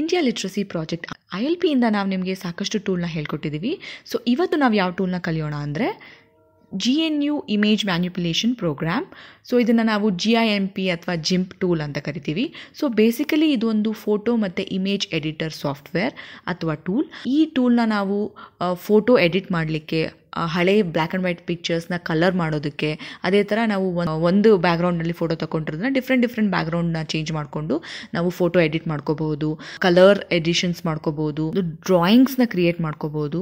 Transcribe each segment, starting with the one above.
India literacy project I L ಪಿಯಿಂದ ನಾವು ನಿಮಗೆ ಸಾಕಷ್ಟು ಟೂಲ್ನ ಹೇಳ್ಕೊಟ್ಟಿದ್ದೀವಿ ಸೊ ಇವತ್ತು ನಾವು ಯಾವ ಟೂಲ್ನ ಕಲಿಯೋಣ ಅಂದರೆ G N U image manipulation program so ಇದನ್ನು ನಾವು ಜಿ ಐ ಎಮ್ ಪಿ ಅಥವಾ ಜಿಂಪ್ ಟೂಲ್ ಅಂತ ಕರಿತೀವಿ ಸೊ ಬೇಸಿಕಲಿ ಇದೊಂದು ಫೋಟೋ ಮತ್ತು ಇಮೇಜ್ ಎಡಿಟರ್ ಸಾಫ್ಟ್ವೇರ್ ಅಥವಾ ಟೂಲ್ ಈ ಟೂಲ್ನ ನಾವು ಫೋಟೋ ಎಡಿಟ್ ಮಾಡಲಿಕ್ಕೆ ಹಳೆ ಬ್ಲ್ಯಾಕ್ ಅಂಡ್ ವೈಟ್ ಪಿಕ್ಚರ್ಸ್ನ ಕಲರ್ ಮಾಡೋದಕ್ಕೆ ಅದೇ ಥರ ನಾವು ಒಂದು ಬ್ಯಾಕ್ಗ್ರೌಂಡ್ನಲ್ಲಿ ಫೋಟೋ ತಗೊಂಡಿರೋದನ್ನ ಡಿಫ್ರೆಂಟ್ ಡಿಫ್ರೆಂಟ್ ಬ್ಯಾಕ್ಗ್ರೌಂಡ್ನ ಚೇಂಜ್ ಮಾಡಿಕೊಂಡು ನಾವು ಫೋಟೋ ಎಡಿಟ್ ಮಾಡ್ಕೋಬಹುದು ಕಲರ್ ಎಡಿಷನ್ಸ್ ಮಾಡ್ಕೋಬಹುದು ಡ್ರಾಯಿಂಗ್ಸ್ನ ಕ್ರಿಯೇಟ್ ಮಾಡ್ಕೋಬಹುದು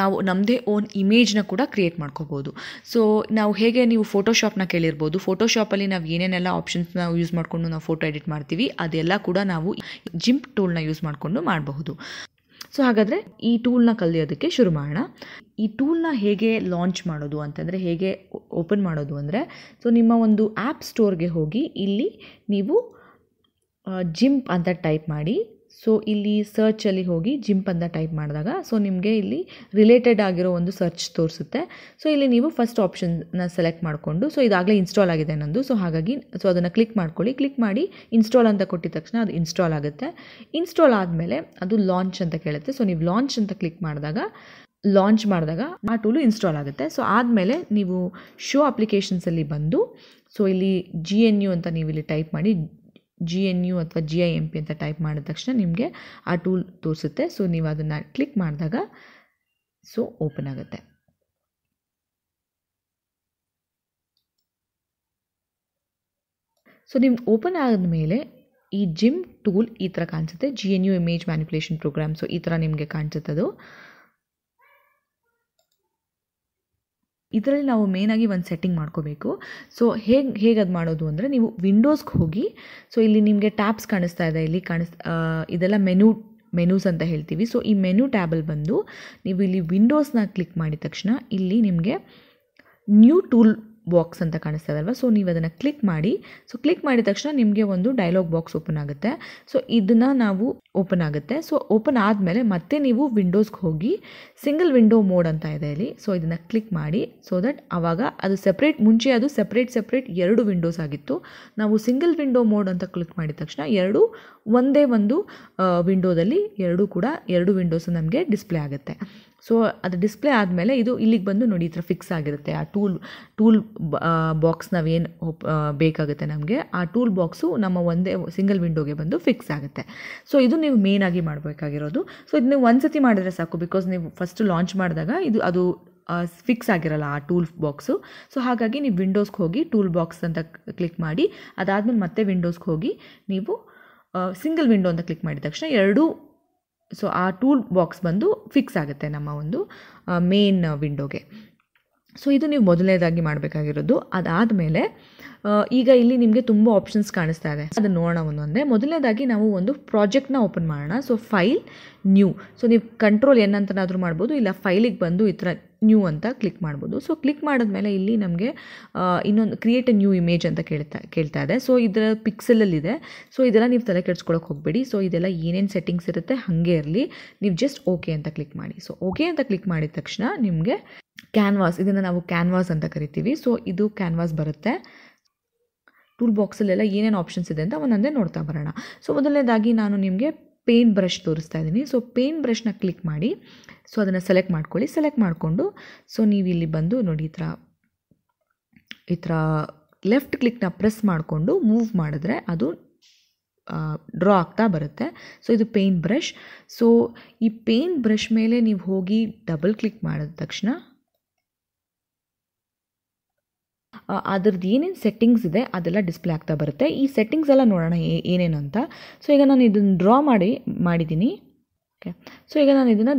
ನಾವು ನಮ್ಮದೇ ಓನ್ ಇಮೇಜ್ನ ಕೂಡ ಕ್ರಿಯೇಟ್ ಮಾಡ್ಕೋಬಹುದು ಸೊ ನಾವು ಹೇಗೆ ನೀವು ಫೋಟೋಶಾಪ್ನ ಕೇಳಿರ್ಬೋದು ಫೋಟೋಶಾಪಲ್ಲಿ ನಾವು ಏನೇನೆಲ್ಲ ಆಪ್ಷನ್ಸ್ನ ಯೂಸ್ ಮಾಡಿಕೊಂಡು ನಾವು ಫೋಟೋ ಎಡಿಟ್ ಮಾಡ್ತೀವಿ ಅದೆಲ್ಲ ಕೂಡ ನಾವು ಜಿಂಪ್ ಟೂಲ್ನ ಯೂಸ್ ಮಾಡಿಕೊಂಡು ಮಾಡಬಹುದು ಸೊ ಹಾಗಾದರೆ ಈ ಟೂಲ್ನ ಕಲಿಯೋದಕ್ಕೆ ಶುರು ಮಾಡೋಣ ಈ ಟೂಲ್ನ ಹೇಗೆ ಲಾಂಚ್ ಮಾಡೋದು ಅಂತಂದರೆ ಹೇಗೆ ಓಪನ್ ಮಾಡೋದು ಅಂದರೆ ಸೊ ನಿಮ್ಮ ಒಂದು ಆ್ಯಪ್ ಸ್ಟೋರ್ಗೆ ಹೋಗಿ ಇಲ್ಲಿ ನೀವು ಜಿಂಪ್ ಅಂತ ಟೈಪ್ ಮಾಡಿ ಸೊ ಇಲ್ಲಿ ಸರ್ಚಲ್ಲಿ ಹೋಗಿ ಜಿಂಪ್ ಅಂತ ಟೈಪ್ ಮಾಡಿದಾಗ ಸೊ ನಿಮಗೆ ಇಲ್ಲಿ ರಿಲೇಟೆಡ್ ಆಗಿರೋ ಒಂದು ಸರ್ಚ್ ತೋರಿಸುತ್ತೆ ಸೊ ಇಲ್ಲಿ ನೀವು ಫಸ್ಟ್ ಆಪ್ಷನ್ನ ಸೆಲೆಕ್ಟ್ ಮಾಡಿಕೊಂಡು ಸೊ ಇದಾಗಲೇ ಇನ್ಸ್ಟಾಲ್ ಆಗಿದೆ ನಂದು ಸೊ ಹಾಗಾಗಿ ಸೊ ಅದನ್ನು ಕ್ಲಿಕ್ ಮಾಡ್ಕೊಳ್ಳಿ ಕ್ಲಿಕ್ ಮಾಡಿ ಇನ್ಸ್ಟಾಲ್ ಅಂತ ಕೊಟ್ಟಿದ ತಕ್ಷಣ ಅದು ಇನ್ಸ್ಟಾಲ್ ಆಗುತ್ತೆ ಇನ್ಸ್ಟಾಲ್ ಆದಮೇಲೆ ಅದು ಲಾಂಚ್ ಅಂತ ಕೇಳುತ್ತೆ ಸೊ ನೀವು ಲಾಂಚ್ ಅಂತ ಕ್ಲಿಕ್ ಮಾಡಿದಾಗ ಲಾಂಚ್ ಮಾಡಿದಾಗ ಆ ಟೂಲು ಇನ್ಸ್ಟಾಲ್ ಆಗುತ್ತೆ ಸೊ ಆದಮೇಲೆ ನೀವು ಶೋ ಅಪ್ಲಿಕೇಶನ್ಸಲ್ಲಿ ಬಂದು ಸೊ ಇಲ್ಲಿ ಜಿ ಎನ್ ಯು ಅಂತ ನೀವು ಇಲ್ಲಿ ಟೈಪ್ ಮಾಡಿ ಜಿ ಎನ್ ಯು ಅಥವಾ ಜಿ ಐ ಎಮ್ ಪಿ ಅಂತ ಟೈಪ್ ಮಾಡಿದ ತಕ್ಷಣ ನಿಮಗೆ ಆ ಟೂಲ್ ತೋರಿಸುತ್ತೆ ಸೊ ನೀವು ಅದನ್ನು ಕ್ಲಿಕ್ ಮಾಡಿದಾಗ ಸೊ ಓಪನ್ ಆಗುತ್ತೆ ಸೊ ನಿಮ್ಗೆ ಓಪನ್ ಮೇಲೆ ಈ ಜಿಮ್ ಟೂಲ್ ಈ ಥರ ಕಾಣಿಸುತ್ತೆ G N U image manipulation program so ಈ ಥರ ನಿಮಗೆ ಕಾಣಿಸುತ್ತದು ಇದರಲ್ಲಿ ನಾವು ಮೇನಾಗಿ ಒಂದು ಸೆಟ್ಟಿಂಗ್ ಮಾಡ್ಕೋಬೇಕು ಸೊ ಹೇಗೆ ಹೇಗೆ ಅದು ಮಾಡೋದು ಅಂದರೆ ನೀವು ವಿಂಡೋಸ್ಗೆ ಹೋಗಿ ಸೊ ಇಲ್ಲಿ ನಿಮಗೆ ಟ್ಯಾಬ್ಸ್ ಕಾಣಿಸ್ತಾ ಇದೆ ಇಲ್ಲಿ ಕಾಣಿಸ್ ಇದೆಲ್ಲ ಮೆನು ಮೆನೂಸ್ ಅಂತ ಹೇಳ್ತೀವಿ ಸೊ ಈ ಮೆನು ಟ್ಯಾಬಲ್ಲಿ ಬಂದು ನೀವು ಇಲ್ಲಿ ವಿಂಡೋಸ್ನ ಕ್ಲಿಕ್ ಮಾಡಿದ ತಕ್ಷಣ ಇಲ್ಲಿ ನಿಮಗೆ ನ್ಯೂ ಟೂಲ್ ಬಾಕ್ಸ್ ಅಂತ ಕಾಣಿಸ್ತಾ ಸೊ ನೀವು ಅದನ್ನು ಕ್ಲಿಕ್ ಮಾಡಿ ಸೊ ಕ್ಲಿಕ್ ಮಾಡಿದ ತಕ್ಷಣ ನಿಮಗೆ ಒಂದು ಡೈಲಾಗ್ ಬಾಕ್ಸ್ ಓಪನ್ ಆಗುತ್ತೆ ಸೊ ಇದನ್ನು ನಾವು ಓಪನ್ ಆಗುತ್ತೆ ಸೊ ಓಪನ್ ಆದಮೇಲೆ ಮತ್ತೆ ನೀವು ವಿಂಡೋಸ್ಗೆ ಹೋಗಿ ಸಿಂಗಲ್ ವಿಂಡೋ ಮೋಡ್ ಅಂತ ಇದೆ ಇಲ್ಲಿ ಸೊ ಇದನ್ನು ಕ್ಲಿಕ್ ಮಾಡಿ ಸೊ ದಟ್ ಆವಾಗ ಅದು ಸಪ್ರೇಟ್ ಮುಂಚೆ ಅದು ಸಪ್ರೇಟ್ ಸಪ್ರೇಟ್ ಎರಡು ವಿಂಡೋಸ್ ಆಗಿತ್ತು ನಾವು ಸಿಂಗಲ್ ವಿಂಡೋ ಮೋಡ್ ಅಂತ ಕ್ಲಿಕ್ ಮಾಡಿದ ತಕ್ಷಣ ಎರಡು ಒಂದೇ ಒಂದು ವಿಂಡೋದಲ್ಲಿ ಎರಡೂ ಕೂಡ ಎರಡು ವಿಂಡೋಸ್ ನಮಗೆ ಡಿಸ್ಪ್ಲೇ ಆಗುತ್ತೆ ಸೊ ಅದು ಡಿಸ್ಪ್ಲೇ ಆದಮೇಲೆ ಇದು ಇಲ್ಲಿಗೆ ಬಂದು ನೋಡಿ ಈ ಥರ ಫಿಕ್ಸ್ ಆಗಿರುತ್ತೆ ಆ ಟೂಲ್ ಟೂಲ್ ಬಾಕ್ಸ್ ನಾವೇನು ಬೇಕಾಗುತ್ತೆ ನಮಗೆ ಆ ಟೂಲ್ ಬಾಕ್ಸು ನಮ್ಮ ಒಂದೇ ಸಿಂಗಲ್ ವಿಂಡೋಗೆ ಬಂದು ಫಿಕ್ಸ್ ಆಗುತ್ತೆ ಸೊ ಇದು ನೀವು ಆಗಿ ಮಾಡಬೇಕಾಗಿರೋದು ಸೊ ಇದು ನೀವು ಒಂದು ಸತಿ ಮಾಡಿದರೆ ಸಾಕು ಬಿಕಾಸ್ ನೀವು ಫಸ್ಟ್ ಲಾಂಚ್ ಮಾಡಿದಾಗ ಇದು ಅದು ಫಿಕ್ಸ್ ಆಗಿರಲ್ಲ ಆ ಟೂಲ್ ಬಾಕ್ಸು ಸೊ ಹಾಗಾಗಿ ನೀವು ವಿಂಡೋಸ್ಗೆ ಹೋಗಿ ಟೂಲ್ ಬಾಕ್ಸ್ ಅಂತ ಕ್ಲಿಕ್ ಮಾಡಿ ಅದಾದಮೇಲೆ ಮತ್ತೆ ವಿಂಡೋಸ್ಗೆ ಹೋಗಿ ನೀವು ಸಿಂಗಲ್ ವಿಂಡೋ ಅಂತ ಕ್ಲಿಕ್ ಮಾಡಿದ ತಕ್ಷಣ ಎರಡೂ ಸೊ ಆ ಟೂಲ್ ಬಾಕ್ಸ್ ಬಂದು ಫಿಕ್ಸ್ ಆಗುತ್ತೆ ನಮ್ಮ ಒಂದು ಮೇನ್ ವಿಂಡೋಗೆ ಸೊ ಇದು ನೀವು ಮೊದಲನೇದಾಗಿ ಮಾಡಬೇಕಾಗಿರೋದು ಅದಾದ ಮೇಲೆ ಈಗ ಇಲ್ಲಿ ನಿಮಗೆ ತುಂಬ ಆಪ್ಷನ್ಸ್ ಕಾಣಿಸ್ತಾ ಇದೆ ಅದನ್ನು ನೋಡೋಣ ಒಂದೊಂದೇ ಮೊದಲನೇದಾಗಿ ನಾವು ಒಂದು ಪ್ರಾಜೆಕ್ಟ್ನ ಓಪನ್ ಮಾಡೋಣ ಸೊ ಫೈಲ್ ನ್ಯೂ ಸೊ ನೀವು ಕಂಟ್ರೋಲ್ ಏನಂತನಾದರೂ ಮಾಡ್ಬೋದು ಇಲ್ಲ ಫೈಲಿಗೆ ಬಂದು ಈ ಥರ ನ್ಯೂ ಅಂತ ಕ್ಲಿಕ್ ಮಾಡ್ಬೋದು ಸೊ ಕ್ಲಿಕ್ ಮಾಡಿದ್ಮೇಲೆ ಇಲ್ಲಿ ನಮಗೆ ಇನ್ನೊಂದು ಕ್ರಿಯೇಟ್ ಅ ನ್ಯೂ ಇಮೇಜ್ ಅಂತ ಕೇಳ್ತಾ ಕೇಳ್ತಾ ಇದೆ ಸೊ ಇದರ ಪಿಕ್ಸಲಲ್ಲಿದೆ ಸೊ ಇದೆಲ್ಲ ನೀವು ತಲೆ ಕೆಡ್ಸ್ಕೊಳಕ್ಕೆ ಹೋಗಬೇಡಿ ಸೊ ಇದೆಲ್ಲ ಏನೇನು ಸೆಟ್ಟಿಂಗ್ಸ್ ಇರುತ್ತೆ ಹಾಗೆ ಇರಲಿ ನೀವು ಜಸ್ಟ್ ಓಕೆ ಅಂತ ಕ್ಲಿಕ್ ಮಾಡಿ ಸೊ ಓಕೆ ಅಂತ ಕ್ಲಿಕ್ ಮಾಡಿದ ತಕ್ಷಣ ನಿಮಗೆ ಕ್ಯಾನ್ವಾಸ್ ಇದನ್ನು ನಾವು ಕ್ಯಾನ್ವಾಸ್ ಅಂತ ಕರಿತೀವಿ ಸೊ ಇದು ಕ್ಯಾನ್ವಾಸ್ ಬರುತ್ತೆ ಟೂಲ್ ಬಾಕ್ಸಲ್ಲೆಲ್ಲ ಏನೇನು ಆಪ್ಷನ್ಸ್ ಇದೆ ಅಂತ ಒಂದೊಂದೇ ನೋಡ್ತಾ ಬರೋಣ ಸೊ ಮೊದಲನೇದಾಗಿ ನಾನು ನಿಮಗೆ ಪೇಂಟ್ ಬ್ರಷ್ ತೋರಿಸ್ತಾ ಇದ್ದೀನಿ ಸೊ ಪೇಂಟ್ ಬ್ರಷ್ನ ಕ್ಲಿಕ್ ಮಾಡಿ ಸೊ ಅದನ್ನು ಸೆಲೆಕ್ಟ್ ಮಾಡ್ಕೊಳ್ಳಿ ಸೆಲೆಕ್ಟ್ ಮಾಡಿಕೊಂಡು ಸೊ ನೀವು ಇಲ್ಲಿ ಬಂದು ನೋಡಿ ಈ ಥರ ಈ ಥರ ಲೆಫ್ಟ್ ಕ್ಲಿಕ್ನ ಪ್ರೆಸ್ ಮಾಡಿಕೊಂಡು ಮೂವ್ ಮಾಡಿದ್ರೆ ಅದು ಡ್ರಾ ಆಗ್ತಾ ಬರುತ್ತೆ ಸೊ ಇದು ಪೇಂಟ್ ಬ್ರಷ್ ಸೊ ಈ ಪೇಂಟ್ ಬ್ರಷ್ ಮೇಲೆ ನೀವು ಹೋಗಿ ಡಬಲ್ ಕ್ಲಿಕ್ ಮಾಡಿದ ತಕ್ಷಣ ಅದ್ರದ್ದು ಏನೇನು ಸೆಟ್ಟಿಂಗ್ಸ್ ಇದೆ ಅದೆಲ್ಲ ಡಿಸ್ಪ್ಲೇ ಆಗ್ತಾ ಬರುತ್ತೆ ಈ ಸೆಟ್ಟಿಂಗ್ಸ್ ಎಲ್ಲ ನೋಡೋಣ ಏನೇನು ಅಂತ ಸೊ ಈಗ ನಾನು ಇದನ್ನು ಡ್ರಾ ಮಾಡಿ ಮಾಡಿದ್ದೀನಿ ಓಕೆ ಸೊ ಈಗ ನಾನು ಇದನ್ನು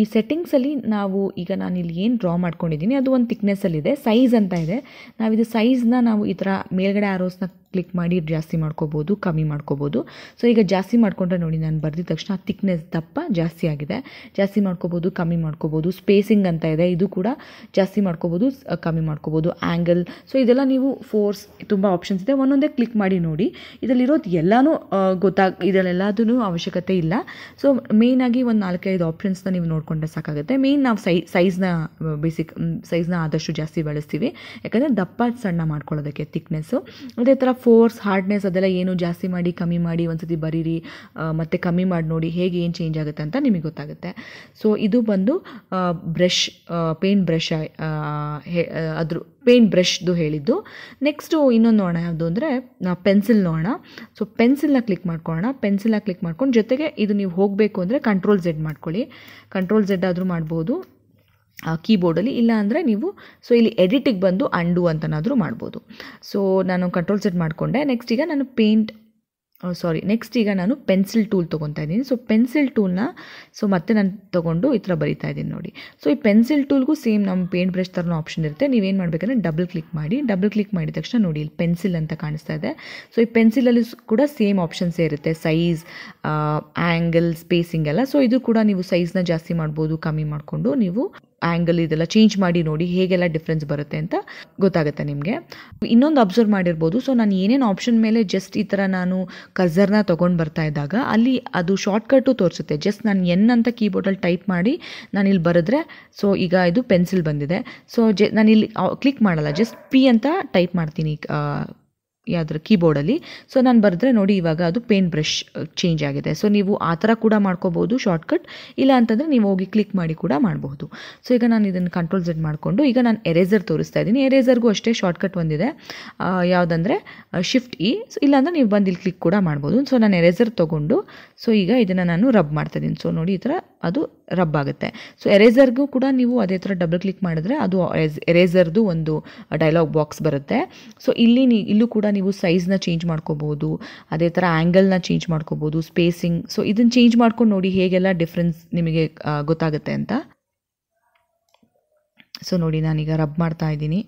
ಈ ಸೆಟ್ಟಿಂಗ್ಸಲ್ಲಿ ನಾವು ಈಗ ನಾನು ಇಲ್ಲಿ ಏನು ಡ್ರಾ ಮಾಡ್ಕೊಂಡಿದ್ದೀನಿ ಅದು ಒಂದು ಥಿಕ್ನೆಸ್ಸಲ್ಲಿದೆ ಸೈಜ್ ಅಂತ ಇದೆ ನಾವು ಇದು ಸೈಜ್ನ ನಾವು ಈ ಥರ ಮೇಲ್ಗಡೆ ಆರೋಸ್ನ ಕ್ಲಿಕ್ ಮಾಡಿ ಜಾಸ್ತಿ ಮಾಡ್ಕೋಬೋದು ಕಮ್ಮಿ ಮಾಡ್ಕೋಬೋದು ಸೊ ಈಗ ಜಾಸ್ತಿ ಮಾಡ್ಕೊಂಡ್ರೆ ನೋಡಿ ನಾನು ಬರೆದಿದ ತಕ್ಷಣ ಥಿಕ್ನೆಸ್ ದಪ್ಪ ಜಾಸ್ತಿ ಆಗಿದೆ ಜಾಸ್ತಿ ಮಾಡ್ಕೋಬೋದು ಕಮ್ಮಿ ಮಾಡ್ಕೋಬೋದು ಸ್ಪೇಸಿಂಗ್ ಅಂತ ಇದೆ ಇದು ಕೂಡ ಜಾಸ್ತಿ ಮಾಡ್ಕೋಬೋದು ಕಮ್ಮಿ ಮಾಡ್ಕೋಬೋದು ಆ್ಯಂಗಲ್ ಸೊ ಇದೆಲ್ಲ ನೀವು ಫೋರ್ಸ್ ತುಂಬ ಆಪ್ಷನ್ಸ್ ಇದೆ ಒಂದೊಂದೇ ಕ್ಲಿಕ್ ಮಾಡಿ ನೋಡಿ ಇದರಲ್ಲಿರೋದು ಎಲ್ಲನೂ ಗೊತ್ತಾಗ ಇದರಲ್ಲೆಲ್ಲದೂ ಅವಶ್ಯಕತೆ ಇಲ್ಲ ಸೊ ಮೇಯ್ನಾಗಿ ಒಂದು ನಾಲ್ಕೈದು ಆಪ್ಷನ್ಸ್ನ ನೀವು ನೋಡಿಕೊಂಡ್ರೆ ಸಾಕಾಗುತ್ತೆ ಮೇಯ್ನ್ ನಾವು ಸೈ ಸೈಜ್ನ ಬೇಸಿಕ್ ಸೈಜ್ನ ಆದಷ್ಟು ಜಾಸ್ತಿ ಬಳಸ್ತೀವಿ ಯಾಕಂದರೆ ದಪ್ಪ ಸಣ್ಣ ಮಾಡ್ಕೊಳ್ಳೋದಕ್ಕೆ ಥಿಕ್ನೆಸ್ಸು ಅದೇ ಥರ ಫೋರ್ಸ್ ಹಾರ್ಡ್ನೆಸ್ ಅದೆಲ್ಲ ಏನು ಜಾಸ್ತಿ ಮಾಡಿ ಕಮ್ಮಿ ಮಾಡಿ ಒಂದ್ಸತಿ ಬರೀರಿ ಮತ್ತು ಕಮ್ಮಿ ಮಾಡಿ ನೋಡಿ ಹೇಗೆ ಏನು ಚೇಂಜ್ ಆಗುತ್ತೆ ಅಂತ ನಿಮಗೆ ಗೊತ್ತಾಗುತ್ತೆ ಸೊ ಇದು ಬಂದು ಬ್ರಷ್ ಪೇಂಟ್ ಬ್ರಷ್ ಅದ್ರ ಪೇಂಟ್ ಬ್ರಷ್ದು ಹೇಳಿದ್ದು ನೆಕ್ಸ್ಟು ಇನ್ನೊಂದು ನೋಡೋಣ ಯಾವುದು ಅಂದರೆ ಪೆನ್ಸಿಲ್ ನೋಡೋಣ ಸೊ ಪೆನ್ಸಿಲ್ನ ಕ್ಲಿಕ್ ಮಾಡ್ಕೊಳ್ಳೋಣ ಪೆನ್ಸಿಲ್ನ ಕ್ಲಿಕ್ ಮಾಡ್ಕೊಂಡು ಜೊತೆಗೆ ಇದು ನೀವು ಹೋಗಬೇಕು ಅಂದರೆ ಕಂಟ್ರೋಲ್ ಝೆಡ್ ಮಾಡ್ಕೊಳ್ಳಿ ಕಂಟ್ರೋಲ್ ಝೆಡ್ ಆದರೂ ಮಾಡ್ಬೋದು ಕೀಬೋರ್ಡಲ್ಲಿ ಇಲ್ಲ ಅಂದರೆ ನೀವು ಸೊ ಇಲ್ಲಿ ಎಡಿಟಿಗೆ ಬಂದು ಅಂಡು ಅಂತನಾದರೂ ಮಾಡ್ಬೋದು ಸೊ ನಾನು ಕಂಟ್ರೋಲ್ ಸೆಟ್ ಮಾಡಿಕೊಂಡೆ ನೆಕ್ಸ್ಟ್ ಈಗ ನಾನು ಪೇಂಟ್ ಸಾರಿ ನೆಕ್ಸ್ಟ್ ಈಗ ನಾನು ಪೆನ್ಸಿಲ್ ಟೂಲ್ ತೊಗೊತಾ ಇದ್ದೀನಿ ಸೊ ಪೆನ್ಸಿಲ್ ಟೂಲ್ನ ಸೊ ಮತ್ತೆ ನಾನು ತೊಗೊಂಡು ಈ ಥರ ಬರಿತಾ ಇದ್ದೀನಿ ನೋಡಿ ಸೊ ಈ ಪೆನ್ಸಿಲ್ ಟೂಲ್ಗೂ ಸೇಮ್ ನಮ್ಮ ಪೇಂಟ್ ಬ್ರಷ್ ಥರನೂ ಆಪ್ಷನ್ ಇರುತ್ತೆ ನೀವೇನು ಮಾಡಬೇಕಂದ್ರೆ ಡಬಲ್ ಕ್ಲಿಕ್ ಮಾಡಿ ಡಬಲ್ ಕ್ಲಿಕ್ ಮಾಡಿದ ತಕ್ಷಣ ನೋಡಿ ಇಲ್ಲಿ ಪೆನ್ಸಿಲ್ ಅಂತ ಕಾಣಿಸ್ತಾ ಇದೆ ಸೊ ಈ ಪೆನ್ಸಿಲಲ್ಲಿ ಕೂಡ ಸೇಮ್ ಆಪ್ಷನ್ಸೇ ಇರುತ್ತೆ ಸೈಜ್ ಆ್ಯಂಗಲ್ ಸ್ಪೇಸಿಂಗ್ ಎಲ್ಲ ಸೊ ಇದು ಕೂಡ ನೀವು ಸೈಜ್ನ ಜಾಸ್ತಿ ಮಾಡ್ಬೋದು ಕಮ್ಮಿ ಮಾಡಿಕೊಂಡು ನೀವು ಆ್ಯಂಗಲ್ ಇದೆಲ್ಲ ಚೇಂಜ್ ಮಾಡಿ ನೋಡಿ ಹೇಗೆಲ್ಲ ಡಿಫ್ರೆನ್ಸ್ ಬರುತ್ತೆ ಅಂತ ಗೊತ್ತಾಗುತ್ತೆ ನಿಮಗೆ ಇನ್ನೊಂದು ಅಬ್ಸರ್ವ್ ಮಾಡಿರ್ಬೋದು ಸೊ ನಾನು ಏನೇನು ಆಪ್ಷನ್ ಮೇಲೆ ಜಸ್ಟ್ ಈ ಥರ ನಾನು ಕಝರ್ನ ತೊಗೊಂಡು ಬರ್ತಾ ಇದ್ದಾಗ ಅಲ್ಲಿ ಅದು ಶಾರ್ಟ್ಕಟ್ಟು ತೋರಿಸುತ್ತೆ ಜಸ್ಟ್ ನಾನು ಎನ್ ಅಂತ ಕೀಬೋರ್ಡಲ್ಲಿ ಟೈಪ್ ಮಾಡಿ ನಾನು ಇಲ್ಲಿ ಬರೆದ್ರೆ ಸೊ ಈಗ ಇದು ಪೆನ್ಸಿಲ್ ಬಂದಿದೆ ಸೊ ಜೆ ನಾನು ಇಲ್ಲಿ ಕ್ಲಿಕ್ ಮಾಡಲ್ಲ ಜಸ್ಟ್ ಪಿ ಅಂತ ಟೈಪ್ ಮಾಡ್ತೀನಿ ಯಾವ್ದ್ರ ಕೀಬೋರ್ಡಲ್ಲಿ ಸೊ ನಾನು ಬರೆದ್ರೆ ನೋಡಿ ಇವಾಗ ಅದು ಪೇನ್ ಬ್ರಷ್ ಚೇಂಜ್ ಆಗಿದೆ ಸೊ ನೀವು ಆ ಥರ ಕೂಡ ಮಾಡ್ಕೋಬೋದು ಶಾರ್ಟ್ಕಟ್ ಇಲ್ಲ ಅಂತಂದರೆ ನೀವು ಹೋಗಿ ಕ್ಲಿಕ್ ಮಾಡಿ ಕೂಡ ಮಾಡಬಹುದು ಸೊ ಈಗ ನಾನು ಇದನ್ನು ಕಂಟ್ರೋಲ್ ಸೆಟ್ ಮಾಡಿಕೊಂಡು ಈಗ ನಾನು ಎರೇಸರ್ ತೋರಿಸ್ತಾ ಇದ್ದೀನಿ ಎರೇಸರ್ಗೂ ಅಷ್ಟೇ ಶಾರ್ಟ್ಕಟ್ ಒಂದಿದೆ ಯಾವುದಂದ್ರೆ ಶಿಫ್ಟ್ ಇ ಸೊ e. ಇಲ್ಲಾಂದರೆ ನೀವು ಬಂದು ಇಲ್ಲಿ ಕ್ಲಿಕ್ ಕೂಡ ಮಾಡ್ಬೋದು ಸೊ ನಾನು ಎರೇಸರ್ ತೊಗೊಂಡು ಸೊ ಈಗ ಇದನ್ನು ನಾನು ರಬ್ ಮಾಡ್ತಾ ಇದ್ದೀನಿ ಸೊ ನೋಡಿ ಈ ಥರ ಅದು ರಬ್ ಆಗುತ್ತೆ ಸೊ ಎರೇಸರ್ಗೂ ಕೂಡ ನೀವು ಅದೇ ಥರ ಡಬಲ್ ಕ್ಲಿಕ್ ಮಾಡಿದ್ರೆ ಅದು ಎರೇಸರ್ದು ಒಂದು ಡೈಲಾಗ್ ಬಾಕ್ಸ್ ಬರುತ್ತೆ ಸೊ ಇಲ್ಲಿ ಇಲ್ಲೂ ಕೂಡ ನೀವು ಸೈಜ್ನ ಚೇಂಜ್ ಮಾಡ್ಕೋಬೋದು ಅದೇ ಥರ ಆ್ಯಂಗಲ್ನ ಚೇಂಜ್ ಮಾಡ್ಕೋಬೋದು ಸ್ಪೇಸಿಂಗ್ ಸೊ ಇದನ್ನು ಚೇಂಜ್ ಮಾಡ್ಕೊಂಡು ನೋಡಿ ಹೇಗೆಲ್ಲ ಡಿಫ್ರೆನ್ಸ್ ನಿಮಗೆ ಗೊತ್ತಾಗುತ್ತೆ ಅಂತ ಸೊ ನೋಡಿ ನಾನೀಗ ರಬ್ ಮಾಡ್ತಾ ಇದ್ದೀನಿ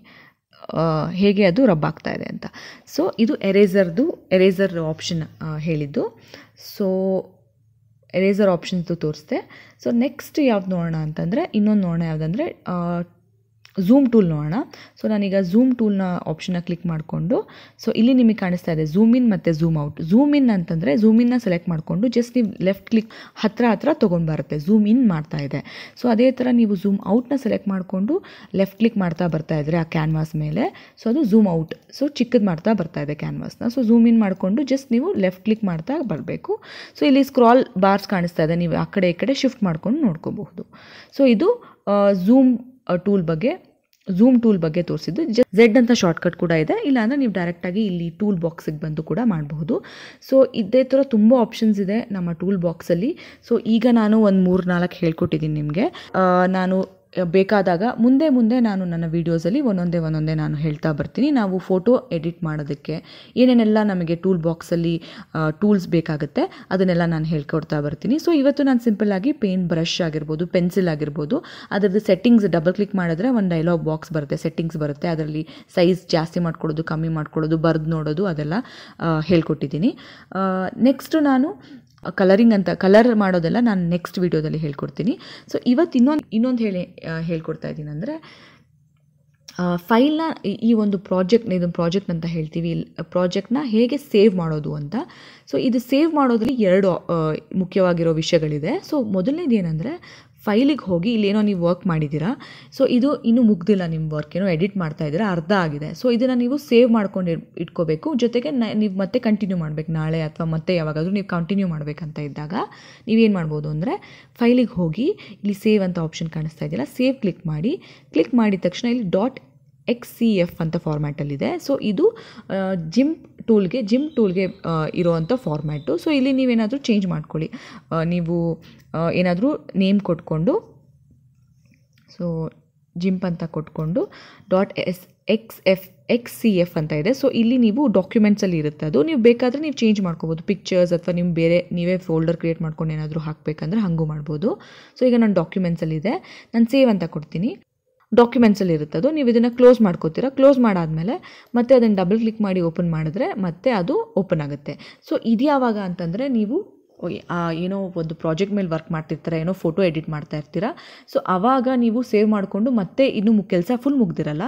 ಹೇಗೆ ಅದು ರಬ್ ಆಗ್ತಾ ಇದೆ ಅಂತ ಸೊ ಇದು ಎರೇಸರ್ದು ಎರೇಸರ್ ಆಪ್ಷನ್ ಹೇಳಿದ್ದು ಸೊ ಎರೇಸರ್ ಆಪ್ಷನ್ಸು ತೋರಿಸ್ದೆ ಸೊ ನೆಕ್ಸ್ಟ್ ಯಾವ್ದು ನೋಡೋಣ ಅಂತಂದರೆ ಇನ್ನೊಂದು ನೋಡೋಣ ಯಾವುದಂದ್ರೆ ಝೂಮ್ ಟೂಲ್ ನೋಡೋಣ ಸೊ ನಾನೀಗ ಝೂಮ್ ಟೂಲ್ನ ಆಪ್ಷನ್ನ ಕ್ಲಿಕ್ ಮಾಡಿಕೊಂಡು ಸೊ ಇಲ್ಲಿ ನಿಮಗೆ ಕಾಣಿಸ್ತಾ ಇದೆ ಝೂಮ್ ಇನ್ ಮತ್ತು ಝೂಮ್ ಔಟ್ ಝೂಮ್ ಇನ್ ಅಂತಂದರೆ ಝೂಮ್ ಇನ್ನ ಸೆಲೆಕ್ಟ್ ಮಾಡಿಕೊಂಡು ಜಸ್ಟ್ ನೀವು ಲೆಫ್ಟ್ ಕ್ಲಿಕ್ ಹತ್ತಿರ ಹತ್ತಿರ ತೊಗೊಂಡು ಬರುತ್ತೆ ಝೂಮ್ ಇನ್ ಮಾಡ್ತಾ ಇದೆ ಸೊ ಅದೇ ಥರ ನೀವು ಝೂಮ್ ಔಟ್ನ ಸೆಲೆಕ್ಟ್ ಮಾಡಿಕೊಂಡು ಲೆಫ್ಟ್ ಕ್ಲಿಕ್ ಮಾಡ್ತಾ ಬರ್ತಾ ಇದ್ದರೆ ಆ ಕ್ಯಾನ್ವಾಸ್ ಮೇಲೆ ಸೊ ಅದು ಝೂಮ್ ಔಟ್ ಸೊ ಚಿಕ್ಕದು ಮಾಡ್ತಾ ಬರ್ತಾ ಇದೆ ಕ್ಯಾನ್ವಾಸ್ನ ಸೊ ಝೂಮ್ ಇನ್ ಮಾಡಿಕೊಂಡು ಜಸ್ಟ್ ನೀವು ಲೆಫ್ಟ್ ಕ್ಲಿಕ್ ಮಾಡ್ತಾ ಬರಬೇಕು ಸೊ ಇಲ್ಲಿ ಸ್ಕ್ರಾಲ್ ಬಾರ್ಸ್ ಕಾಣಿಸ್ತಾ ಇದೆ ನೀವು ಆ ಕಡೆ ಈ ಕಡೆ ಶಿಫ್ಟ್ ಮಾಡ್ಕೊಂಡು ನೋಡ್ಕೋಬಹುದು ಸೊ ಇದು ಝೂಮ್ ಟೂಲ್ ಬಗ್ಗೆ ಝೂಮ್ ಟೂಲ್ ಬಗ್ಗೆ ತೋರಿಸಿದ್ದು ಜೆಡ್ ಝೆಡ್ ಅಂತ ಶಾರ್ಟ್ಕಟ್ ಕೂಡ ಇದೆ ಇಲ್ಲಾಂದರೆ ನೀವು ಡೈರೆಕ್ಟಾಗಿ ಇಲ್ಲಿ ಟೂಲ್ ಬಾಕ್ಸಿಗೆ ಬಂದು ಕೂಡ ಮಾಡಬಹುದು ಸೊ ಇದೇ ಥರ ತುಂಬ ಆಪ್ಷನ್ಸ್ ಇದೆ ನಮ್ಮ ಟೂಲ್ ಬಾಕ್ಸಲ್ಲಿ ಸೊ ಈಗ ನಾನು ಒಂದು ಮೂರು ನಾಲ್ಕು ಹೇಳ್ಕೊಟ್ಟಿದ್ದೀನಿ ನಿಮಗೆ ನಾನು ಬೇಕಾದಾಗ ಮುಂದೆ ಮುಂದೆ ನಾನು ನನ್ನ ವೀಡಿಯೋಸಲ್ಲಿ ಒಂದೊಂದೇ ಒಂದೊಂದೇ ನಾನು ಹೇಳ್ತಾ ಬರ್ತೀನಿ ನಾವು ಫೋಟೋ ಎಡಿಟ್ ಮಾಡೋದಕ್ಕೆ ಏನೇನೆಲ್ಲ ನಮಗೆ ಟೂಲ್ ಬಾಕ್ಸಲ್ಲಿ ಟೂಲ್ಸ್ ಬೇಕಾಗುತ್ತೆ ಅದನ್ನೆಲ್ಲ ನಾನು ಹೇಳ್ಕೊಡ್ತಾ ಬರ್ತೀನಿ ಸೊ ಇವತ್ತು ನಾನು ಸಿಂಪಲ್ಲಾಗಿ ಪೇಂಟ್ ಬ್ರಷ್ ಆಗಿರ್ಬೋದು ಪೆನ್ಸಿಲ್ ಆಗಿರ್ಬೋದು ಅದರದ್ದು ಸೆಟ್ಟಿಂಗ್ಸ್ ಡಬಲ್ ಕ್ಲಿಕ್ ಮಾಡಿದ್ರೆ ಒಂದು ಡೈಲಾಗ್ ಬಾಕ್ಸ್ ಬರುತ್ತೆ ಸೆಟ್ಟಿಂಗ್ಸ್ ಬರುತ್ತೆ ಅದರಲ್ಲಿ ಸೈಜ್ ಜಾಸ್ತಿ ಮಾಡ್ಕೊಳ್ಳೋದು ಕಮ್ಮಿ ಮಾಡ್ಕೊಳ್ಳೋದು ಬರೆದು ನೋಡೋದು ಅದೆಲ್ಲ ಹೇಳ್ಕೊಟ್ಟಿದ್ದೀನಿ ನೆಕ್ಸ್ಟು ನಾನು ಕಲರಿಂಗ್ ಅಂತ ಕಲರ್ ಮಾಡೋದೆಲ್ಲ ನಾನು ನೆಕ್ಸ್ಟ್ ವೀಡಿಯೋದಲ್ಲಿ ಹೇಳ್ಕೊಡ್ತೀನಿ ಸೊ ಇವತ್ತು ಇನ್ನೊಂದು ಇನ್ನೊಂದು ಹೇಳಿ ಹೇಳ್ಕೊಡ್ತಾ ಇದ್ದೀನಿ ಅಂದರೆ ಫೈಲ್ನ ಈ ಒಂದು ಪ್ರಾಜೆಕ್ಟ್ ಇದೊಂದು ಪ್ರಾಜೆಕ್ಟ್ ಅಂತ ಹೇಳ್ತೀವಿ ಪ್ರಾಜೆಕ್ಟ್ನ ಹೇಗೆ ಸೇವ್ ಮಾಡೋದು ಅಂತ ಸೊ ಇದು ಸೇವ್ ಮಾಡೋದ್ರಲ್ಲಿ ಎರಡು ಮುಖ್ಯವಾಗಿರೋ ವಿಷಯಗಳಿದೆ ಸೊ ಮೊದಲನೇದು ಫೈಲಿಗೆ ಹೋಗಿ ಇಲ್ಲೇನೋ ನೀವು ವರ್ಕ್ ಮಾಡಿದ್ದೀರಾ ಸೊ ಇದು ಇನ್ನೂ ಮುಗ್ದಿಲ್ಲ ನಿಮ್ಮ ವರ್ಕ್ ಏನೋ ಎಡಿಟ್ ಮಾಡ್ತಾ ಇದ್ದೀರಾ ಅರ್ಧ ಆಗಿದೆ ಸೊ ಇದನ್ನು ನೀವು ಸೇವ್ ಮಾಡ್ಕೊಂಡು ಇಟ್ಕೋಬೇಕು ಜೊತೆಗೆ ನೀವು ಮತ್ತೆ ಕಂಟಿನ್ಯೂ ಮಾಡಬೇಕು ನಾಳೆ ಅಥವಾ ಮತ್ತೆ ಯಾವಾಗಾದರೂ ನೀವು ಕಂಟಿನ್ಯೂ ಮಾಡಬೇಕಂತ ಇದ್ದಾಗ ನೀವೇನು ಮಾಡ್ಬೋದು ಅಂದರೆ ಫೈಲಿಗೆ ಹೋಗಿ ಇಲ್ಲಿ ಸೇವ್ ಅಂತ ಆಪ್ಷನ್ ಕಾಣಿಸ್ತಾ ಇದೆಯಲ್ಲ ಸೇವ್ ಕ್ಲಿಕ್ ಮಾಡಿ ಕ್ಲಿಕ್ ಮಾಡಿದ ತಕ್ಷಣ ಇಲ್ಲಿ ಡಾಟ್ ಎಕ್ಸ್ ಸಿ ಎಫ್ ಅಂತ ಫಾರ್ಮ್ಯಾಟಲ್ಲಿದೆ ಸೊ ಇದು ಜಿಮ್ ಟೂಲ್ಗೆ ಜಿಮ್ ಟೂಲ್ಗೆ ಇರೋವಂಥ ಫಾರ್ಮ್ಯಾಟು ಸೊ ಇಲ್ಲಿ ನೀವೇನಾದರೂ ಚೇಂಜ್ ಮಾಡ್ಕೊಳ್ಳಿ ನೀವು ಏನಾದರೂ ನೇಮ್ ಕೊಟ್ಕೊಂಡು ಸೊ ಜಿಂಪ್ ಅಂತ ಕೊಟ್ಕೊಂಡು dot S X F X C F ಅಂತ ಇದೆ ಸೊ ಇಲ್ಲಿ ನೀವು ಡಾಕ್ಯುಮೆಂಟ್ಸಲ್ಲಿ ಇರುತ್ತೆ ಅದು ನೀವು ಬೇಕಾದರೆ ನೀವು ಚೇಂಜ್ ಮಾಡ್ಕೋಬೋದು ಪಿಕ್ಚರ್ಸ್ ಅಥವಾ ನಿಮ್ಮ ಬೇರೆ ನೀವೇ ಫೋಲ್ಡರ್ ಕ್ರಿಯೇಟ್ ಮಾಡ್ಕೊಂಡು ಏನಾದರೂ ಹಾಕಬೇಕಂದ್ರೆ ಹಾಗೂ ಮಾಡ್ಬೋದು ಸೊ ಈಗ ನಾನು ಡಾಕ್ಯುಮೆಂಟ್ಸಲ್ಲಿದೆ ನಾನು ಸೇವ್ ಅಂತ ಕೊಡ್ತೀನಿ ಡಾಕ್ಯುಮೆಂಟ್ಸಲ್ಲಿ ಇರುತ್ತೆ ಅದು ನೀವು ಇದನ್ನು ಕ್ಲೋಸ್ ಮಾಡ್ಕೋತೀರ ಕ್ಲೋಸ್ ಮಾಡಾದಮೇಲೆ ಮತ್ತೆ ಅದನ್ನು ಡಬಲ್ ಕ್ಲಿಕ್ ಮಾಡಿ ಓಪನ್ ಮಾಡಿದ್ರೆ ಮತ್ತೆ ಅದು ಓಪನ್ ಆಗುತ್ತೆ ಸೊ ಇದು ಯಾವಾಗ ಅಂತಂದರೆ ನೀವು ಏನೋ ಒಂದು ಪ್ರಾಜೆಕ್ಟ್ ಮೇಲೆ ವರ್ಕ್ ಮಾಡ್ತಿರ್ತೀರ ಏನೋ ಫೋಟೋ ಎಡಿಟ್ ಮಾಡ್ತಾ ಇರ್ತೀರಾ ಸೊ ಆವಾಗ ನೀವು ಸೇವ್ ಮಾಡಿಕೊಂಡು ಮತ್ತೆ ಇನ್ನೂ ಕೆಲಸ ಫುಲ್ ಮುಗ್ದಿರಲ್ಲ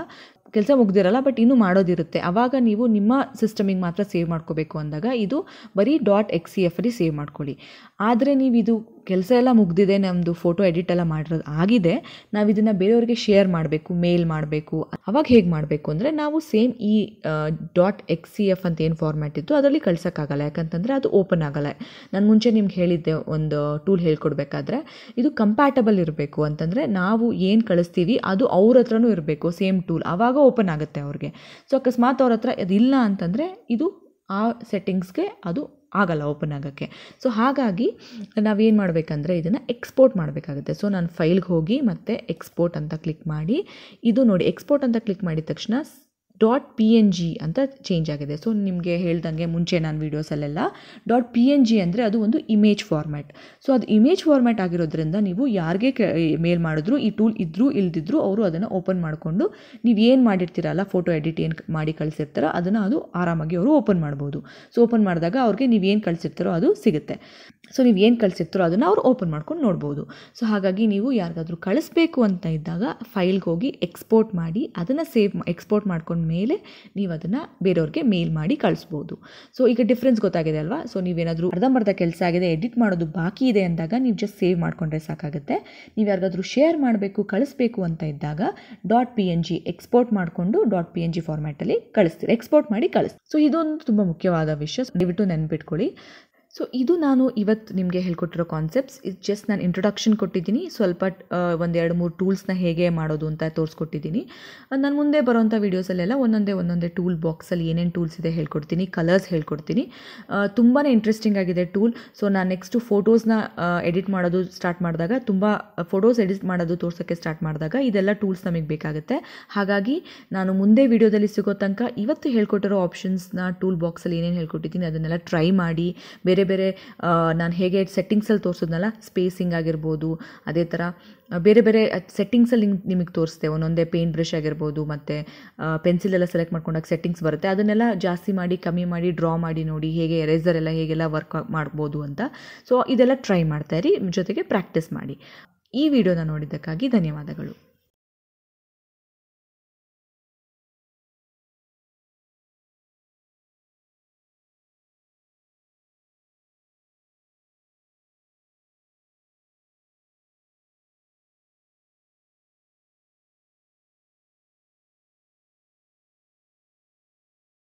ಕೆಲಸ ಮುಗ್ದಿರಲ್ಲ ಬಟ್ ಇನ್ನೂ ಮಾಡೋದಿರುತ್ತೆ ಆವಾಗ ನೀವು ನಿಮ್ಮ ಸಿಸ್ಟಮಿಗೆ ಮಾತ್ರ ಸೇವ್ ಮಾಡ್ಕೋಬೇಕು ಅಂದಾಗ ಇದು ಬರೀ ಡಾಟ್ ಎಕ್ಸ್ ಸಿ ಸೇವ್ ಮಾಡ್ಕೊಳ್ಳಿ ಆದರೆ ನೀವು ಇದು ಕೆಲಸ ಎಲ್ಲ ಮುಗ್ದಿದೆ ನಮ್ಮದು ಫೋಟೋ ಎಡಿಟ್ ಎಲ್ಲ ಮಾಡಿರೋದು ಆಗಿದೆ ನಾವು ಇದನ್ನು ಬೇರೆಯವ್ರಿಗೆ ಶೇರ್ ಮಾಡಬೇಕು ಮೇಲ್ ಮಾಡಬೇಕು ಅವಾಗ ಹೇಗೆ ಮಾಡಬೇಕು ಅಂದರೆ ನಾವು ಸೇಮ್ ಈ ಡಾಟ್ ಎಕ್ಸ್ ಸಿ ಎಫ್ ಅಂತ ಏನು ಫಾರ್ಮ್ಯಾಟ್ ಇತ್ತು ಅದರಲ್ಲಿ ಕಳ್ಸೋಕ್ಕಾಗಲ್ಲ ಯಾಕಂತಂದರೆ ಅದು ಓಪನ್ ಆಗಲ್ಲ ನಾನು ಮುಂಚೆ ನಿಮ್ಗೆ ಹೇಳಿದ್ದೆ ಒಂದು ಟೂಲ್ ಹೇಳ್ಕೊಡ್ಬೇಕಾದ್ರೆ ಇದು ಕಂಪ್ಯಾಟಬಲ್ ಇರಬೇಕು ಅಂತಂದರೆ ನಾವು ಏನು ಕಳಿಸ್ತೀವಿ ಅದು ಅವ್ರ ಹತ್ರನೂ ಇರಬೇಕು ಸೇಮ್ ಟೂಲ್ ಆವಾಗ ಓಪನ್ ಆಗುತ್ತೆ ಅವ್ರಿಗೆ ಸೊ ಅಕಸ್ಮಾತ್ ಅವ್ರ ಹತ್ರ ಅದಿಲ್ಲ ಅಂತಂದರೆ ಇದು ಆ ಸೆಟ್ಟಿಂಗ್ಸ್ಗೆ ಅದು ಆಗಲ್ಲ ಓಪನ್ ಆಗೋಕ್ಕೆ ಸೊ ಹಾಗಾಗಿ ನಾವೇನು ಮಾಡಬೇಕಂದ್ರೆ ಇದನ್ನು ಎಕ್ಸ್ಪೋರ್ಟ್ ಮಾಡಬೇಕಾಗುತ್ತೆ ಸೊ ನಾನು ಫೈಲ್ಗೆ ಹೋಗಿ ಮತ್ತು ಎಕ್ಸ್ಪೋರ್ಟ್ ಅಂತ ಕ್ಲಿಕ್ ಮಾಡಿ ಇದು ನೋಡಿ ಎಕ್ಸ್ಪೋರ್ಟ್ ಅಂತ ಕ್ಲಿಕ್ ಮಾಡಿದ ತಕ್ಷಣ ಡಾಟ್ ಪಿ ಎನ್ ಜಿ ಅಂತ ಚೇಂಜ್ ಆಗಿದೆ ಸೊ ನಿಮಗೆ ಹೇಳ್ದಂಗೆ ಮುಂಚೆ ನಾನು ವೀಡಿಯೋಸಲ್ಲೆಲ್ಲ ಡಾಟ್ ಪಿ ಎನ್ ಜಿ ಅಂದರೆ ಅದು ಒಂದು ಇಮೇಜ್ ಫಾರ್ಮ್ಯಾಟ್ ಸೊ ಅದು ಇಮೇಜ್ ಫಾರ್ಮ್ಯಾಟ್ ಆಗಿರೋದ್ರಿಂದ ನೀವು ಯಾರಿಗೆ ಮೇಲ್ ಮಾಡಿದ್ರು ಈ ಟೂಲ್ ಇದ್ದರೂ ಇಲ್ದಿದ್ರು ಅವರು ಅದನ್ನು ಓಪನ್ ಮಾಡಿಕೊಂಡು ನೀವು ಏನು ಮಾಡಿರ್ತೀರಲ್ಲ ಫೋಟೋ ಎಡಿಟ್ ಏನು ಮಾಡಿ ಕಳಿಸಿರ್ತಾರೋ ಅದನ್ನು ಅದು ಆರಾಮಾಗಿ ಅವರು ಓಪನ್ ಮಾಡ್ಬೋದು ಸೊ ಓಪನ್ ಮಾಡಿದಾಗ ಅವ್ರಿಗೆ ಏನು ಕಳಿಸಿರ್ತಾರೋ ಅದು ಸಿಗುತ್ತೆ ಸೊ ನೀವು ಏನು ಕಳಿಸಿರ್ತಾರೋ ಅದನ್ನು ಅವರು ಓಪನ್ ಮಾಡ್ಕೊಂಡು ನೋಡ್ಬೋದು ಸೊ ಹಾಗಾಗಿ ನೀವು ಯಾರಿಗಾದ್ರೂ ಕಳಿಸ್ಬೇಕು ಅಂತ ಇದ್ದಾಗ ಫೈಲ್ಗೆ ಹೋಗಿ ಎಕ್ಸ್ಪೋರ್ಟ್ ಮಾಡಿ ಅದನ್ನು ಸೇವ್ ಎಕ್ಸ್ಪೋರ್ಟ್ ಮಾಡ್ಕೊಂಡು ಮೇಲೆ ನೀವು ಅದನ್ನು ಬೇರೆಯವ್ರಿಗೆ ಮೇಲ್ ಮಾಡಿ ಕಳಿಸ್ಬೋದು ಸೊ ಈಗ ಡಿಫ್ರೆನ್ಸ್ ಗೊತ್ತಾಗಿದೆ ಅಲ್ವಾ ಸೊ ನೀವೇನಾದರೂ ಅರ್ಧಂಬರ್ಧ ಕೆಲಸ ಆಗಿದೆ ಎಡಿಟ್ ಮಾಡೋದು ಬಾಕಿ ಇದೆ ಅಂದಾಗ ನೀವು ಜಸ್ಟ್ ಸೇವ್ ಮಾಡಿಕೊಂಡ್ರೆ ಸಾಕಾಗುತ್ತೆ ನೀವು ಯಾರಿಗಾದ್ರೂ ಶೇರ್ ಮಾಡಬೇಕು ಕಳಿಸ್ಬೇಕು ಅಂತ ಇದ್ದಾಗ dot P N G export ಮಾಡಿಕೊಂಡು ಡಾಟ್ ಪಿ ಎನ್ ಜಿ ಫಾರ್ಮ್ಯಾಟಲ್ಲಿ ಕಳಿಸ್ತೀರಿ ಎಕ್ಸ್ಪೋರ್ಟ್ ಮಾಡಿ ಕಳಿಸ್ತೀರಿ ಸೊ ಇದೊಂದು ತುಂಬ ಮುಖ್ಯವಾದ ವಿಷಯ ದಯವಿಟ್ಟು ನೆನಪಿಟ್ಕೊಳ್ಳಿ ಸೊ ಇದು ನಾನು ಇವತ್ತು ನಿಮಗೆ ಹೇಳ್ಕೊಟ್ಟಿರೋ ಕಾನ್ಸೆಪ್ಟ್ಸ್ ಇದು ಜಸ್ಟ್ ನಾನು ಇಂಟ್ರೊಡಕ್ಷನ್ ಕೊಟ್ಟಿದ್ದೀನಿ ಸ್ವಲ್ಪ ಒಂದೆರಡು ಮೂರು ಟೂಲ್ಸ್ನ ಹೇಗೆ ಮಾಡೋದು ಅಂತ ತೋರಿಸ್ಕೊಟ್ಟಿದ್ದೀನಿ ನಾನು ಮುಂದೆ ಬರೋವಂಥ ವೀಡಿಯೋಸಲ್ಲೆಲ್ಲ ಒಂದೊಂದೇ ಒಂದೊಂದೇ ಟೂಲ್ ಬಾಕ್ಸಲ್ಲಿ ಏನೇನು ಟೂಲ್ಸ್ ಇದೆ ಹೇಳ್ಕೊಡ್ತೀನಿ ಕಲರ್ಸ್ ಹೇಳ್ಕೊಡ್ತೀನಿ ತುಂಬಾ ಇಂಟ್ರೆಸ್ಟಿಂಗ್ ಆಗಿದೆ ಟೂಲ್ ಸೊ ನಾನು ನೆಕ್ಸ್ಟು ಫೋಟೋಸ್ನ ಎಡಿಟ್ ಮಾಡೋದು ಸ್ಟಾರ್ಟ್ ಮಾಡಿದಾಗ ತುಂಬ ಫೋಟೋಸ್ ಎಡಿಟ್ ಮಾಡೋದು ತೋರ್ಸೋಕ್ಕೆ ಸ್ಟಾರ್ಟ್ ಮಾಡಿದಾಗ ಇದೆಲ್ಲ ಟೂಲ್ಸ್ ನಮಗೆ ಬೇಕಾಗುತ್ತೆ ಹಾಗಾಗಿ ನಾನು ಮುಂದೆ ವೀಡಿಯೋದಲ್ಲಿ ಸಿಗೋ ತನಕ ಇವತ್ತು ಹೇಳ್ಕೊಟ್ಟಿರೋ ಆಪ್ಷನ್ಸ್ನ ಟೂಲ್ ಬಾಕ್ಸಲ್ಲಿ ಏನೇನು ಹೇಳ್ಕೊಟ್ಟಿದ್ದೀನಿ ಅದನ್ನೆಲ್ಲ ಟ್ರೈ ಮಾಡಿ ಬೇರೆ ಬೇರೆ ನಾನು ಹೇಗೆ ಸೆಟ್ಟಿಂಗ್ಸಲ್ಲಿ ತೋರಿಸಿದ್ನಲ್ಲ ಸ್ಪೇಸಿಂಗ್ ಆಗಿರ್ಬೋದು ಅದೇ ಥರ ಬೇರೆ ಬೇರೆ ಸೆಟ್ಟಿಂಗ್ಸಲ್ಲಿ ನಿಮಗೆ ತೋರಿಸ್ತೇವೆ ಒಂದೊಂದೇ ಪೇಂಟ್ ಬ್ರಷ್ ಆಗಿರ್ಬೋದು ಮತ್ತು ಎಲ್ಲ ಸೆಲೆಕ್ಟ್ ಮಾಡ್ಕೊಂಡಾಗ ಸೆಟ್ಟಿಂಗ್ಸ್ ಬರುತ್ತೆ ಅದನ್ನೆಲ್ಲ ಜಾಸ್ತಿ ಮಾಡಿ ಕಮ್ಮಿ ಮಾಡಿ ಡ್ರಾ ಮಾಡಿ ನೋಡಿ ಹೇಗೆ ಎರೇಸರ್ ಎಲ್ಲ ಹೇಗೆಲ್ಲ ವರ್ಕ್ ಮಾಡ್ಬೋದು ಅಂತ ಸೊ ಇದೆಲ್ಲ ಟ್ರೈ ಮಾಡ್ತಾ ಇರಿ ಜೊತೆಗೆ ಪ್ರಾಕ್ಟೀಸ್ ಮಾಡಿ ಈ ವಿಡಿಯೋನ ನೋಡಿದ್ದಕ್ಕಾಗಿ ಧನ್ಯವಾದಗಳು